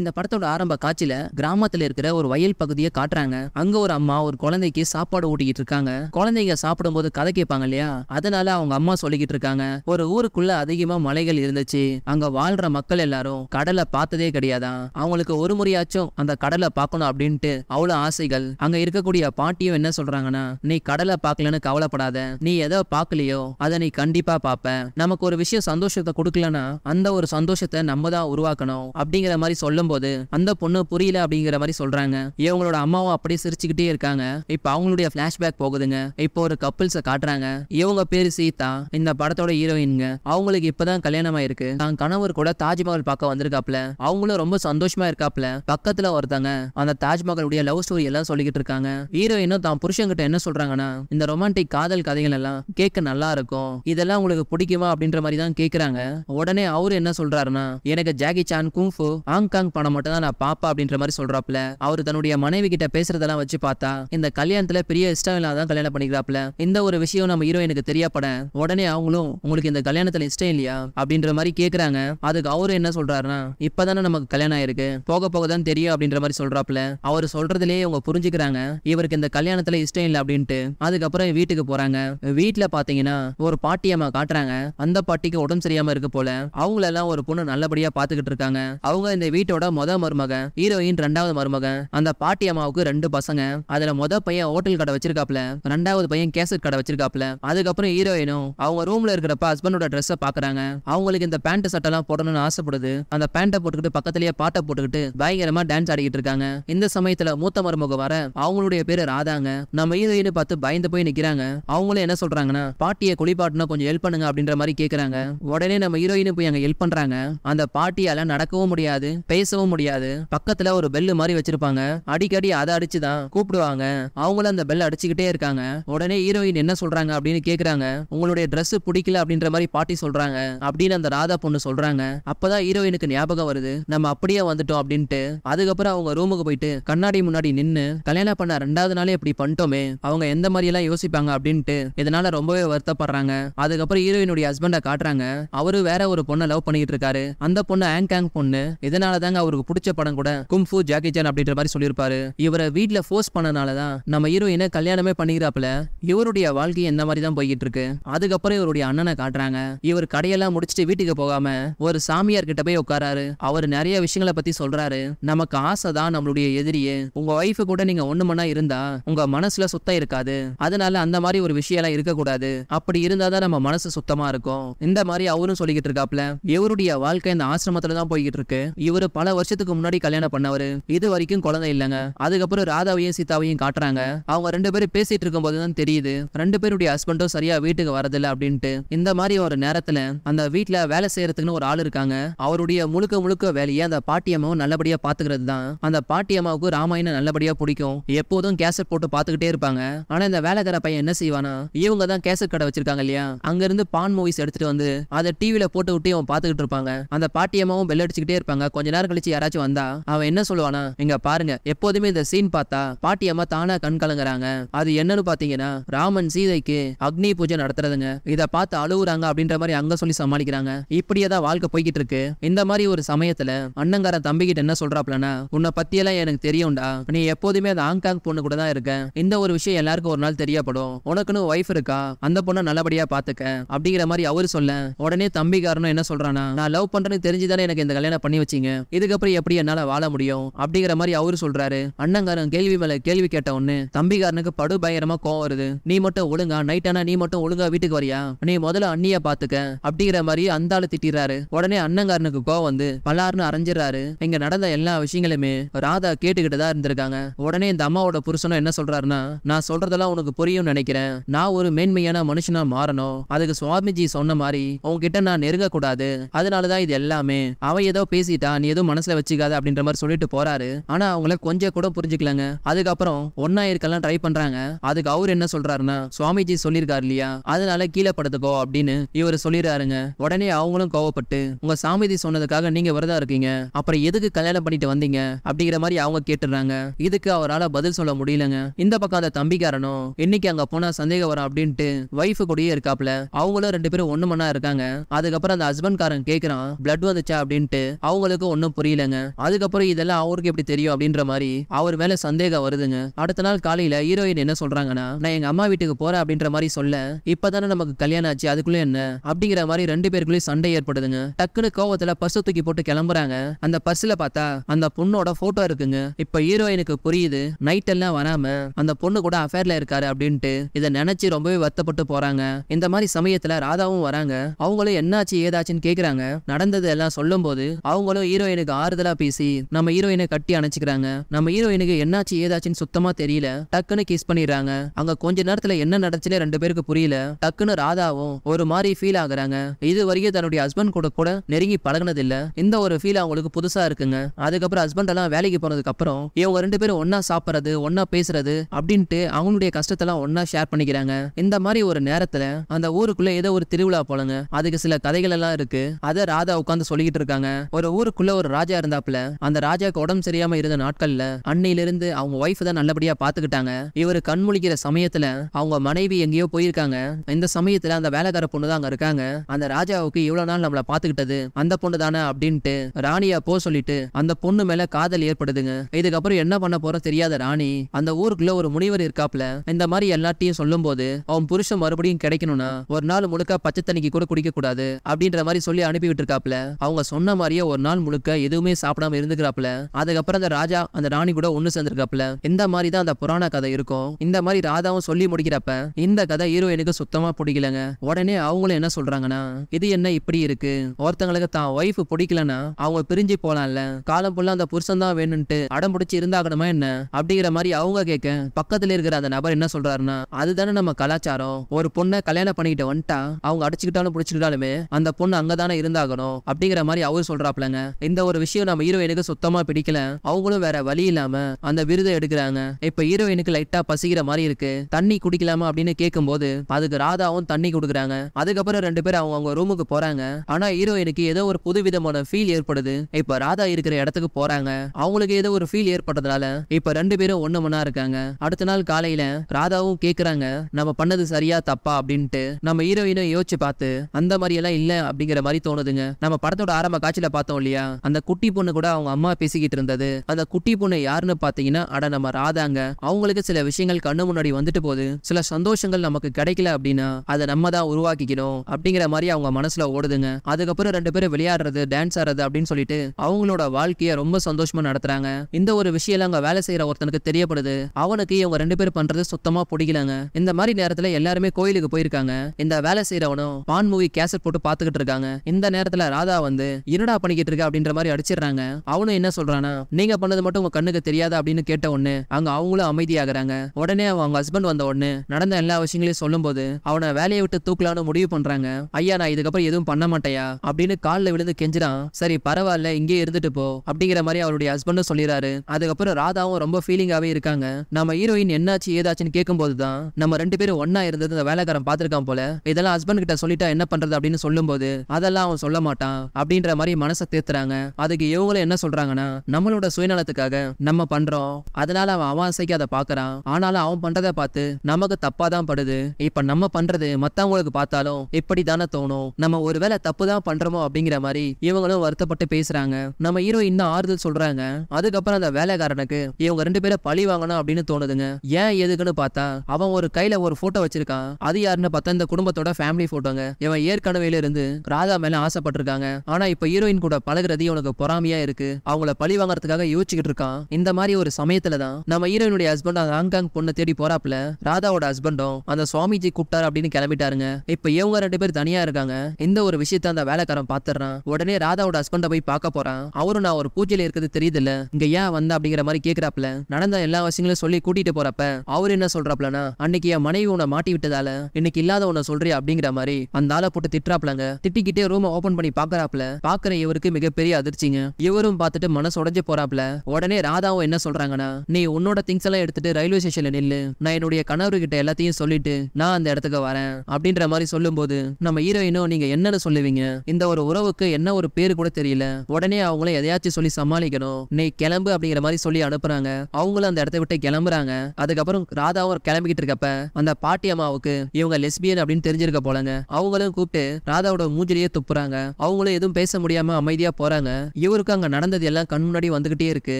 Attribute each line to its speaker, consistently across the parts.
Speaker 1: இந்த படத்தோட ஆரம்ப காட்சியில கிராமத்துல இருக்கிற ஒரு வயல் பகுதியை காட்டுறாங்க அங்க ஒரு அம்மா ஒரு குழந்தைக்கு சாப்பாடு ஊட்டிக்கிட்டு இருக்காங்க குழந்தைங்க சாப்பிடும் போது கதை கேட்பாங்க இல்லையா அதனால அவங்க அம்மா சொல்லிக்கிட்டு இருக்காங்க ஒரு ஊருக்குள்ள அதிகமா மலைகள் இருந்துச்சு அங்க வாழ்ற மக்கள் எல்லாரும் கடலை பார்த்ததே கிடையாதான் அவங்களுக்கு ஒரு முறையாச்சும் அந்த கடலை பார்க்கணும் அப்படின்ட்டு அவ்வளவு ஆசைகள் அங்க இருக்கக்கூடிய பாட்டியும் என்ன சொல்றாங்கன்னா நீ கடலை பார்க்கலன்னு கவலைப்படாத நீ எதோ பார்க்கலையோ அதை நீ கண்டிப்பா பாப்ப நமக்கு ஒரு விஷயம் சந்தோஷத்தை கொடுக்கலன்னா அந்த ஒரு சந்தோஷத்தை நம்ம தான் உருவாக்கணும் அப்படிங்கிற மாதிரி சொல்ல சொல்லும்போது அந்த பொண்ணு புரியல அப்படிங்கிற மாதிரி சொல்றாங்க இவங்களோட அம்மாவும் அப்படியே சிரிச்சுக்கிட்டே இருக்காங்க இப்ப அவங்களுடைய பிளாஷ்பேக் போகுதுங்க இப்போ ஒரு கப்பிள்ஸ காட்டுறாங்க இவங்க பேரு சீதா இந்த படத்தோட ஹீரோயின்ங்க அவங்களுக்கு இப்பதான் கல்யாணம் ஆயிருக்கு தான் கணவர் கூட தாஜ்மஹால் பார்க்க வந்திருக்காப்ல அவங்களும் ரொம்ப சந்தோஷமா இருக்காப்ல பக்கத்துல ஒருத்தங்க அந்த தாஜ்மஹாலுடைய லவ் ஸ்டோரி எல்லாம் சொல்லிக்கிட்டு இருக்காங்க ஹீரோயினும் தான் புருஷங்கிட்ட என்ன சொல்றாங்கன்னா இந்த ரொமான்டிக் காதல் கதைகள் எல்லாம் கேட்க நல்லா இருக்கும் இதெல்லாம் உங்களுக்கு பிடிக்குமா அப்படின்ற மாதிரி தான் கேக்குறாங்க உடனே அவரு என்ன சொல்றாருன்னா எனக்கு ஜாகி சான் குங்ஃபு ஹாங்காங் பணம் மட்டும் தான் நான் பாப்பா அப்படின்ற மாதிரி சொல்றாப்ல அவர் தன்னுடைய மனைவி கிட்ட பேசுறதெல்லாம் வச்சு பார்த்தா இந்த கல்யாணத்துல பெரிய இஷ்டம் இல்லாதான் கல்யாணம் பண்ணிக்கிறாப்ல இந்த ஒரு விஷயம் நம்ம ஹீரோயினுக்கு தெரியப்பட உடனே அவங்களும் உங்களுக்கு இந்த கல்யாணத்துல இஷ்டம் இல்லையா அப்படின்ற மாதிரி கேக்குறாங்க அதுக்கு அவரு என்ன சொல்றாருன்னா இப்பதானே நமக்கு கல்யாணம் ஆயிருக்கு போக போக தான் தெரியும் அப்படின்ற மாதிரி சொல்றாப்ல அவர் சொல்றதுலயே அவங்க புரிஞ்சுக்கிறாங்க இவருக்கு இந்த கல்யாணத்துல இஷ்டம் இல்லை அப்படின்ட்டு அதுக்கப்புறம் வீட்டுக்கு போறாங்க வீட்டுல பாத்தீங்கன்னா ஒரு பாட்டி அம்மா காட்டுறாங்க அந்த பாட்டிக்கு உடம்பு சரியாம இருக்கு போல அவங்களெல்லாம் ஒரு பொண்ணு நல்லபடியா பாத்துக்கிட்டு இருக்காங்க அவங்க இந்த வீட்டு பாட்டியோட மொத மருமகன் ஹீரோயின் ரெண்டாவது மருமகன் அந்த பாட்டி அம்மாவுக்கு ரெண்டு பசங்க அதுல மொத பையன் ஹோட்டல் கடை வச்சிருக்காப்ல ரெண்டாவது பையன் கேசட் கடை வச்சிருக்காப்ல அதுக்கப்புறம் ஹீரோயினும் அவங்க ரூம்ல இருக்கிறப்ப ஹஸ்பண்டோட ட்ரெஸ்ஸை பாக்குறாங்க அவங்களுக்கு இந்த பேண்ட் சட்டை எல்லாம் போடணும்னு ஆசைப்படுது அந்த பேண்ட்டை போட்டுக்கிட்டு பக்கத்துலயே பாட்டை போட்டுக்கிட்டு பயங்கரமா டான்ஸ் ஆடிக்கிட்டு இருக்காங்க இந்த சமயத்துல மூத்த மருமக வர அவங்களுடைய பேரு ராதாங்க நம்ம ஹீரோயின் பார்த்து பயந்து போய் நிக்கிறாங்க அவங்களும் என்ன சொல்றாங்கன்னா பாட்டியை குளிப்பாட்டினா கொஞ்சம் ஹெல்ப் பண்ணுங்க அப்படின்ற மாதிரி கேக்குறாங்க உடனே நம்ம ஹீரோயின் போய் அங்க ஹெல்ப் பண்றாங்க அந்த பாட்டியால நடக்கவும் முடியாது பேச பேசவும் முடியாது பக்கத்துல ஒரு பெல்லு மாதிரி வச்சிருப்பாங்க அடிக்கடி அதை அடிச்சுதான் கூப்பிடுவாங்க அவங்களும் அந்த பெல் அடிச்சுக்கிட்டே இருக்காங்க உடனே ஹீரோயின் என்ன சொல்றாங்க அப்படின்னு கேக்குறாங்க உங்களுடைய ட்ரெஸ் பிடிக்கல அப்படின்ற மாதிரி பாட்டி சொல்றாங்க அப்படின்னு அந்த ராதா பொண்ணு சொல்றாங்க அப்பதான் ஹீரோயினுக்கு ஞாபகம் வருது நம்ம அப்படியே வந்துட்டோம் அப்படின்ட்டு அதுக்கப்புறம் அவங்க ரூமுக்கு போயிட்டு கண்ணாடி முன்னாடி நின்னு கல்யாணம் பண்ண ரெண்டாவது நாளே இப்படி பண்ணிட்டோமே அவங்க எந்த மாதிரி எல்லாம் யோசிப்பாங்க அப்படின்ட்டு இதனால ரொம்பவே வருத்தப்படுறாங்க அதுக்கப்புறம் ஹீரோயினுடைய ஹஸ்பண்டை காட்டுறாங்க அவரு வேற ஒரு பொண்ணை லவ் பண்ணிட்டு இருக்காரு அந்த பொண்ணு ஆங்காங் பொண்ணு இதனால அதாங்க அவருக்கு பிடிச்ச படம் கூட கும்ஃபு ஜாக்கி சான் அப்படின்ற மாதிரி சொல்லியிருப்பாரு இவரை வீட்டுல ஃபோர்ஸ் பண்ணனால தான் நம்ம ஹீரோயினை கல்யாணமே பண்ணிக்கிறாப்புல இவருடைய வாழ்க்கை இந்த மாதிரி தான் போய்கிட்டு இருக்கு அதுக்கப்புறம் இவருடைய அண்ணனை காட்டுறாங்க இவர் கடையெல்லாம் முடிச்சுட்டு வீட்டுக்கு போகாம ஒரு சாமியார் கிட்ட போய் உட்காராரு அவர் நிறைய விஷயங்களை பத்தி சொல்றாரு நமக்கு ஆசை தான் நம்மளுடைய எதிரியே உங்க ஒய்ஃபு கூட நீங்க ஒண்ணு மண்ணா இருந்தா உங்க மனசுல சுத்தம் இருக்காது அதனால அந்த மாதிரி ஒரு விஷயம் எல்லாம் இருக்கக்கூடாது அப்படி இருந்தாதான் நம்ம மனசு சுத்தமா இருக்கும் இந்த மாதிரி அவரும் சொல்லிக்கிட்டு இருக்காப்ல இவருடைய வாழ்க்கை இந்த ஆசிரமத்துல தான் போய்கிட்டு இருக்கு இவரு பல பல வருஷத்துக்கு முன்னாடி கல்யாணம் பண்ணவர் இது வரைக்கும் குழந்தை இல்லைங்க அதுக்கப்புறம் ராதாவையும் சீதாவையும் காட்டுறாங்க அவங்க ரெண்டு பேரும் பேசிட்டு இருக்கும் போதுதான் தெரியுது ரெண்டு பேருடைய ஹஸ்பண்டும் சரியா வீட்டுக்கு வரதில்லை அப்படின்ட்டு இந்த மாதிரி ஒரு நேரத்துல அந்த வீட்டுல வேலை செய்யறதுக்குன்னு ஒரு ஆள் இருக்காங்க அவருடைய முழுக்க முழுக்க வேலையை அந்த பாட்டியம்மாவும் நல்லபடியா பாத்துக்கிறது தான் அந்த பாட்டியம்மாவுக்கு ராமாயணம் நல்லபடியா பிடிக்கும் எப்போதும் கேசட் போட்டு பாத்துக்கிட்டே இருப்பாங்க ஆனா இந்த தர பையன் என்ன செய்வானா இவங்க தான் கேசட் கடை வச்சிருக்காங்க இல்லையா அங்க இருந்து பான் மூவிஸ் எடுத்துட்டு வந்து அதை டிவில போட்டு விட்டு அவன் பாத்துக்கிட்டு இருப்பாங்க அந்த பாட்டியம்மாவும் பெல் அடிச்சுக்கிட்டே இருப்பாங்க கொஞ்ச நேரம் கழிச்சு யாராச்சும் வந்தா அவன் என்ன சொல்லுவானா இங்க பாருங்க எப்போதுமே இந்த சீன் பார்த்தா பாட்டி அம்மா தானா கண் கலங்குறாங்க அது என்னன்னு பாத்தீங்கன்னா ராமன் சீதைக்கு அக்னி பூஜை நடத்துறதுங்க இதை பார்த்து அழுவுறாங்க அப்படின்ற மாதிரி அங்க சொல்லி சமாளிக்கிறாங்க இப்படியேதான் தான் வாழ்க்கை போய்கிட்டு இருக்கு இந்த மாதிரி ஒரு சமயத்துல தம்பி தம்பிக்கிட்ட என்ன சொல்றாப்லனா உன்னை பத்தி எல்லாம் எனக்கு தெரியும்டா நீ எப்போதுமே அந்த ஹாங்காங் பொண்ணு கூட தான் இருக்க இந்த ஒரு விஷயம் எல்லாருக்கும் ஒரு நாள் தெரியப்படும் உனக்குன்னு ஒய்ஃப் இருக்கா அந்த பொண்ணை நல்லபடியா பாத்துக்க அப்படிங்கிற மாதிரி அவரு சொல்ல உடனே தம்பிக்காரனும் என்ன சொல்றானா நான் லவ் பண்றேன்னு தெரிஞ்சுதானே எனக்கு இந்த கல்யாணம் பண்ணி வச்சீங்க இது இதுக்கப்புறம் எப்படி என்னால வாழ முடியும் அப்படிங்கிற மாதிரி அவரு சொல்றாரு அண்ணங்காரன் கேள்வி மேல கேள்வி கேட்ட ஒன்னு தம்பிகாரனுக்கு படு பயங்கரமா கோவம் வருது நீ மட்டும் ஒழுங்கா நைட் ஆனா நீ மட்டும் ஒழுங்கா வீட்டுக்கு வரியா நீ முதல்ல அண்ணிய பாத்துக்க அப்படிங்கிற மாதிரி அந்த ஆளு திட்டாரு உடனே அண்ணங்காரனுக்கு கோவம் வந்து பலாருன்னு அரைஞ்சிடறாரு இங்க நடந்த எல்லா விஷயங்களுமே ராதா கேட்டுக்கிட்டு தான் இருந்திருக்காங்க உடனே இந்த அம்மாவோட புருஷனும் என்ன சொல்றாருன்னா நான் சொல்றதெல்லாம் உனக்கு புரியும் நினைக்கிறேன் நான் ஒரு மேன்மையான மனுஷனா மாறணும் அதுக்கு சுவாமிஜி சொன்ன மாதிரி உன்கிட்ட நான் நெருங்க கூடாது அதனாலதான் இது எல்லாமே அவ ஏதோ பேசிட்டா நீ எதுவும் மனசுல வச்சுக்காத அப்படின்ற மாதிரி சொல்லிட்டு போறாரு ஆனா அவங்கள கொஞ்சம் கூட புரிஞ்சுக்கலங்க அதுக்கப்புறம் ஒன்னா இருக்கலாம் ட்ரை பண்றாங்க அதுக்கு அவர் என்ன சொல்றாருன்னா சுவாமிஜி சொல்லியிருக்காரு இல்லையா அதனால கீழே படுத்துக்கோ அப்படின்னு இவர் சொல்லிடுறாருங்க உடனே அவங்களும் கோவப்பட்டு உங்க சாமிஜி சொன்னதுக்காக நீங்க விரதா இருக்கீங்க அப்புறம் எதுக்கு கல்யாணம் பண்ணிட்டு வந்தீங்க அப்படிங்கிற மாதிரி அவங்க கேட்டுறாங்க இதுக்கு அவரால் பதில் சொல்ல முடியலங்க இந்த பக்கம் அந்த தம்பிக்காரனும் இன்னைக்கு அங்க போனா சந்தேகம் வரும் அப்படின்ட்டு ஒய்ஃப் கூடயே இருக்காப்ல அவங்களும் ரெண்டு பேரும் ஒண்ணு மண்ணா இருக்காங்க அதுக்கப்புறம் அந்த ஹஸ்பண்ட் காரன் கேக்குறான் பிளட் வந்துச்சா அப்படின்ட்டு அவங்களுக்கு ஒன்னும் புரியலங்க அதுக்கப்புறம் இதெல்லாம் அவருக்கு எப்படி தெரியும் அப்படின்ற மாதிரி அவர் மேல சந்தேகம் வருதுங்க அடுத்த நாள் காலையில ஹீரோயின் என்ன சொல்றாங்கன்னா நான் எங்க அம்மா வீட்டுக்கு போறேன் அப்படின்ற மாதிரி சொல்ல இப்பதானே நமக்கு கல்யாணம் ஆச்சு அதுக்குள்ள என்ன அப்படிங்கிற மாதிரி ரெண்டு பேருக்குள்ளேயும் சண்டை ஏற்படுதுங்க டக்குனு கோவத்துல பர்ஸ் தூக்கி போட்டு கிளம்புறாங்க அந்த பர்ஸ்ல பார்த்தா அந்த பொண்ணோட போட்டோ இருக்குங்க இப்ப ஹீரோயினுக்கு புரியுது நைட் எல்லாம் வராம அந்த பொண்ணு கூட அஃபேர்ல இருக்காரு அப்படின்ட்டு இதை நினைச்சு ரொம்பவே வருத்தப்பட்டு போறாங்க இந்த மாதிரி சமயத்துல ராதாவும் வராங்க அவங்களும் என்னாச்சு ஏதாச்சுன்னு கேக்குறாங்க நடந்தது எல்லாம் சொல்லும் போது அவங்களும் ஹீரோயினுக்கு ஹீரோயினுக்கு ஆறுதலா பேசி நம்ம ஹீரோயினை கட்டி அணைச்சிக்கிறாங்க நம்ம ஹீரோயினுக்கு என்னாச்சு ஏதாச்சுன்னு சுத்தமா தெரியல டக்குன்னு கிஸ் பண்ணிடுறாங்க அங்க கொஞ்ச நேரத்துல என்ன நடச்சுன்னு ரெண்டு பேருக்கு புரியல டக்குன்னு ராதாவும் ஒரு மாதிரி ஃபீல் ஆகுறாங்க இது வரைக்கும் தன்னுடைய ஹஸ்பண்ட் கூட கூட நெருங்கி பழகினது இல்ல இந்த ஒரு ஃபீல் அவங்களுக்கு புதுசா இருக்குங்க அதுக்கப்புறம் ஹஸ்பண்ட் எல்லாம் வேலைக்கு போனதுக்கு அப்புறம் இவங்க ரெண்டு பேரும் ஒன்னா சாப்பிடுறது ஒன்னா பேசுறது அப்படின்ட்டு அவங்களுடைய கஷ்டத்தெல்லாம் ஒன்னா ஷேர் பண்ணிக்கிறாங்க இந்த மாதிரி ஒரு நேரத்துல அந்த ஊருக்குள்ள ஏதோ ஒரு திருவிழா போலங்க அதுக்கு சில கதைகள் எல்லாம் இருக்கு அதை ராதா உட்காந்து சொல்லிக்கிட்டு இருக்காங்க ஒரு ஊருக்குள்ள ஒரு ராஜா இருந்தாப்ல அந்த ராஜாக்கு உடம்பு சரியாம இருந்த நாட்கள்ல அன்னையிலிருந்து அவங்க ஒய்ஃப் தான் நல்லபடியா பாத்துக்கிட்டாங்க இவர் கண் முழிக்கிற சமயத்துல அவங்க மனைவி எங்கேயோ போயிருக்காங்க இந்த சமயத்துல அந்த வேலைக்கார பொண்ணு தான் அங்க இருக்காங்க அந்த ராஜாவுக்கு இவ்வளவு நாள் நம்மள பாத்துக்கிட்டது அந்த பொண்ணு தானே அப்படின்ட்டு ராணியா போ சொல்லிட்டு அந்த பொண்ணு மேல காதல் ஏற்படுதுங்க இதுக்கப்புறம் என்ன பண்ண போறோம் தெரியாத ராணி அந்த ஊருக்குள்ள ஒரு முனிவர் இருக்காப்ல இந்த மாதிரி எல்லாத்தையும் சொல்லும் போது அவன் புருஷன் மறுபடியும் கிடைக்கணும்னா ஒரு நாள் முழுக்க பச்சை தண்ணிக்கு கூட குடிக்க கூடாது அப்படின்ற மாதிரி சொல்லி அனுப்பிவிட்டு இருக்காப்ல அவங்க சொன்ன மாதிரியே ஒரு நாள் முழுக்க எதுவுமே சாப்பிடாம இருந்துக்கிறாப்புல அதுக்கப்புறம் அந்த ராஜா அந்த ராணி கூட ஒண்ணு சேர்ந்துருக்காப்புல இந்த மாதிரி தான் அந்த புராண கதை இருக்கும் இந்த மாதிரி ராதாவும் சொல்லி முடிக்கிறப்ப இந்த கதை ஹீரோயினுக்கு சுத்தமா பிடிக்கலங்க உடனே அவங்களும் என்ன சொல்றாங்கன்னா இது என்ன இப்படி இருக்கு ஒருத்தங்களுக்கு தான் ஒய்ஃப் பிடிக்கலன்னா அவங்க பிரிஞ்சு போலாம்ல காலம் புள்ள அந்த புருஷன் தான் வேணும்ட்டு அடம் பிடிச்சி இருந்தாகணுமா என்ன அப்படிங்கிற மாதிரி அவங்க கேட்க பக்கத்துல இருக்கிற அந்த நபர் என்ன சொல்றாருன்னா அதுதானே நம்ம கலாச்சாரம் ஒரு பொண்ணை கல்யாணம் பண்ணிக்கிட்டு வந்துட்டா அவங்க அடிச்சுக்கிட்டாலும் பிடிச்சிக்கிட்டாலுமே அந்த பொண்ணு அங்கதானே இருந்தாகணும் அப்படிங்கிற மாதிரி அவர் சொல்றாப்லங்க இந்த ஒரு ஒரு விஷயம் நம்ம ஹீரோயினுக்கு சுத்தமா பிடிக்கல அவங்களும் வேற வழி இல்லாம அந்த விருதை எடுக்கிறாங்க இப்ப ஹீரோயினுக்கு லைட்டா பசிக்கிற மாதிரி இருக்கு தண்ணி குடிக்கலாமா அப்படின்னு கேட்கும் போது அதுக்கு ராதாவும் தண்ணி குடுக்கறாங்க அதுக்கப்புறம் ரெண்டு பேரும் அவங்க அவங்க ரூமுக்கு போறாங்க ஆனா ஹீரோயினுக்கு ஏதோ ஒரு புது விதமான ஃபீல் ஏற்படுது இப்ப ராதா இருக்கிற இடத்துக்கு போறாங்க அவங்களுக்கு ஏதோ ஒரு ஃபீல் ஏற்படுறதுனால இப்ப ரெண்டு பேரும் ஒண்ணு ஒன்னா இருக்காங்க அடுத்த நாள் காலையில ராதாவும் கேக்குறாங்க நம்ம பண்ணது சரியா தப்பா அப்படின்ட்டு நம்ம ஹீரோயினும் யோசிச்சு பார்த்து அந்த மாதிரி எல்லாம் இல்ல அப்படிங்கிற மாதிரி தோணுதுங்க நம்ம படத்தோட ஆரம்ப காட்சியில பார்த்தோம் இல்லையா அந்த குட்டி பொண்ணு கூட அவங்க அம்மா பேசிக்கிட்டு இருந்தது அந்த குட்டி பொண்ணு யாருன்னு பாத்தீங்கன்னா அட நம்ம ராதாங்க அவங்களுக்கு சில விஷயங்கள் கண்ணு முன்னாடி வந்துட்டு போகுது சில சந்தோஷங்கள் நமக்கு கிடைக்கல அப்படின்னா அதை நம்ம தான் உருவாக்கிக்கணும் அப்படிங்கிற மாதிரி அவங்க மனசுல ஓடுதுங்க அதுக்கப்புறம் ரெண்டு பேரும் விளையாடுறது டான்ஸ் ஆடுறது அப்படின்னு சொல்லிட்டு அவங்களோட வாழ்க்கைய ரொம்ப சந்தோஷமா நடத்துறாங்க இந்த ஒரு விஷயம் அங்க வேலை செய்யற ஒருத்தனுக்கு தெரியப்படுது அவனுக்கு இவங்க ரெண்டு பேரும் பண்றது சுத்தமா பிடிக்கலங்க இந்த மாதிரி நேரத்துல எல்லாருமே கோயிலுக்கு போயிருக்காங்க இந்த வேலை செய்யறவனும் பான் மூவி கேசட் போட்டு பாத்துக்கிட்டு இருக்காங்க இந்த நேரத்துல ராதா வந்து இருடா பண்ணிக்கிட்டு இருக்க அப்படின்ற மாதிரி அடிச்சிடறாங்க அவனும் என்ன சொல்றானா நீங்க பண்ணது மட்டும் உங்க கண்ணுக்கு தெரியாதா அப்படின்னு கேட்ட உடனே அங்க அவங்களும் அமைதியாகிறாங்க உடனே அவன் அவங்க ஹஸ்பண்ட் வந்த உடனே நடந்த எல்லா விஷயங்களையும் சொல்லும்போது அவனை வேலையை விட்டு தூக்கலான்னு முடிவு பண்றாங்க ஐயா நான் இதுக்கப்புறம் எதுவும் பண்ண மாட்டேயா அப்படின்னு காலில் விழுந்து கெஞ்சிடான் சரி பரவாயில்ல இங்கே இருந்துட்டு போ அப்படிங்கிற மாதிரி அவருடைய ஹஸ்பண்டும் சொல்லிடுறாரு அதுக்கப்புறம் ராதாவும் ரொம்ப ஃபீலிங்காவே இருக்காங்க நம்ம ஹீரோயின் என்னாச்சு ஏதாச்சுன்னு கேட்கும்போது தான் நம்ம ரெண்டு பேரும் ஒன்னா இருந்தது அந்த வேலைக்காரன் பார்த்துருக்கான் போல இதெல்லாம் ஹஸ்பண்ட் கிட்ட சொல்லிட்டா என்ன பண்றது அப்படின்னு சொல்லும்போது அதெல்லாம் அவன் சொல்ல மாட்டான் அப்படின்ற மாதிரி மனசை தேத்துறாங்க அதுக்கு இவங்களும் என்ன சொல்றாங்கன்னா நம்மளோட சுயநலத்துக்காக நம்ம பண்றோம் அதனால அவன் அவாசைக்கு அதை பாக்குறான் ஆனாலும் அவன் பண்றதை பார்த்து நமக்கு தப்பா தான் படுது இப்ப நம்ம பண்றது மத்தவங்களுக்கு பார்த்தாலும் எப்படி தானே தோணும் நம்ம ஒருவேளை தப்பு தான் பண்றோமோ அப்படிங்கிற மாதிரி இவங்களும் வருத்தப்பட்டு பேசுறாங்க நம்ம ஹீரோ இன்னும் ஆறுதல் சொல்றாங்க அதுக்கப்புறம் அந்த வேலைக்காரனுக்கு இவங்க ரெண்டு பேரும் பழி வாங்கணும் அப்படின்னு தோணுதுங்க ஏன் எதுக்குன்னு பார்த்தா அவன் ஒரு கையில ஒரு போட்டோ வச்சிருக்கான் அது யாருன்னு பார்த்தா இந்த குடும்பத்தோட ஃபேமிலி போட்டோங்க இவன் ஏற்கனவே இருந்து ராதா மேல ஆசைப்பட்டிருக்காங்க ஆனா இப்ப ஹீரோயின் கூட பழகிறது இவனுக்கு பொறாமையா இருக்கு அவங்கள பழி வாங்குறதுக்காக யோசிச்சுக்கிட்டு இருக்கான் இந்த மாதிரி ஒரு சமயத்துல தான் நம்ம ஹீரோயினுடைய ஹஸ்பண்ட் அந்த ஹாங்காங் பொண்ணை தேடி போறாப்ல ராதாவோட ஹஸ்பண்டும் அந்த சுவாமிஜி கூப்பிட்டாரு அப்படின்னு கிளம்பிட்டாருங்க இப்ப இவங்க ரெண்டு பேர் தனியா இருக்காங்க இந்த ஒரு விஷயத்த அந்த வேலைக்காரன் பாத்துறான் உடனே ராதாவோட ஹஸ்பண்ட போய் பார்க்க போறான் அவரும் நான் ஒரு பூஜையில இருக்கிறது தெரியுது இல்ல இங்க ஏன் வந்த அப்படிங்கிற மாதிரி கேக்குறாப்ல நடந்த எல்லா விஷயங்களும் சொல்லி கூட்டிட்டு போறப்ப அவர் என்ன சொல்றாப்லனா அன்னைக்கு என் மனைவி உன்னை மாட்டி விட்டதால இன்னைக்கு இல்லாத உன்னை சொல்றியா அப்படிங்கிற மாதிரி அந்த ஆளை போட்டு திட்டுறாப்லங்க திட்டிக்கிட்டே ரூமை ஓபன் பண்ணி பாக்குறாப்ல பாக்குற இவருக்கு மிகப்பெரிய அதிர்ச்சி வந்துருச்சிங்க இவரும் பார்த்துட்டு மனசு உடஞ்சு போறாப்ல உடனே ராதாவும் என்ன சொல்றாங்கன்னா நீ உன்னோட திங்ஸ் எல்லாம் எடுத்துட்டு ரயில்வே ஸ்டேஷன்ல நில்லு நான் என்னுடைய கணவரு கிட்ட எல்லாத்தையும் சொல்லிட்டு நான் அந்த இடத்துக்கு வரேன் அப்படின்ற மாதிரி சொல்லும்போது நம்ம ஹீரோயினும் நீங்க என்னன்னு சொல்லுவீங்க இந்த ஒரு உறவுக்கு என்ன ஒரு பேர் கூட தெரியல உடனே அவங்கள எதையாச்சும் சொல்லி சமாளிக்கணும் நீ கிளம்பு அப்படிங்கிற மாதிரி சொல்லி அனுப்புறாங்க அவங்களும் அந்த இடத்த விட்டு கிளம்புறாங்க அதுக்கப்புறம் ராதாவும் கிளம்பிக்கிட்டு இருக்கப்ப அந்த பாட்டி அம்மாவுக்கு இவங்க லெஸ்பியன் அப்படின்னு தெரிஞ்சிருக்க போலங்க அவங்களும் கூப்பிட்டு ராதாவோட மூஞ்சிலேயே துப்புறாங்க அவங்களும் எதுவும் பேச முடியாம அமைதியா போறாங்க இவருக்கு அங்க நடந்தது எல்லாம் கண் முன்னாடி வந்துகிட்டே இருக்கு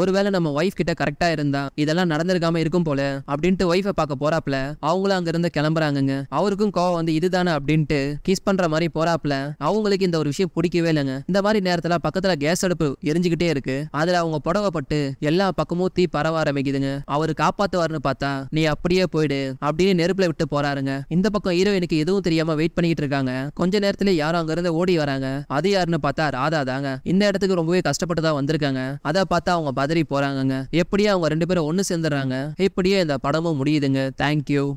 Speaker 1: ஒருவேளை நம்ம ஒய்ஃப் கிட்ட கரெக்டா இருந்தா இதெல்லாம் நடந்திருக்காம இருக்கும் போல அப்படின்ட்டு ஒய்ஃபை பார்க்க போறாப்ல அவங்களும் அங்க இருந்து கிளம்புறாங்க அவருக்கும் கோவம் வந்து இதுதானே அப்படின்ட்டு கிஸ் பண்ற மாதிரி போறாப்ல அவங்களுக்கு இந்த ஒரு விஷயம் பிடிக்கவே இல்லைங்க இந்த மாதிரி நேரத்துல பக்கத்துல கேஸ் அடுப்பு எரிஞ்சுகிட்டே இருக்கு அதுல அவங்க புடவைப்பட்டு எல்லா பக்கமும் தீ பரவ ஆரம்பிக்குதுங்க அவரு காப்பாத்துவாருன்னு பார்த்தா நீ அப்படியே போயிடு அப்படின்னு நெருப்புல விட்டு போறாருங்க இந்த பக்கம் ஹீரோயினுக்கு எதுவும் தெரியாம வெயிட் பண்ணிட்டு இருக்காங்க கொஞ்ச நேரத்துல யாரும் அங்க இருந்து ஓடி வராங்க அது யாருன்னு பார்த்தா ராதா தாங்க இந்த இடத்துக்கு ரொம்பவே கஷ்டப்பட்டு தான் வந்திருக்காங்க அதை பார்த்தா அவங்க பதறி போறாங்க எப்படியே அவங்க ரெண்டு பேரும் ஒன்னு சேர்ந்துடுறாங்க இப்படியே இந்த படமும் முடியுதுங்க தேங்க்யூ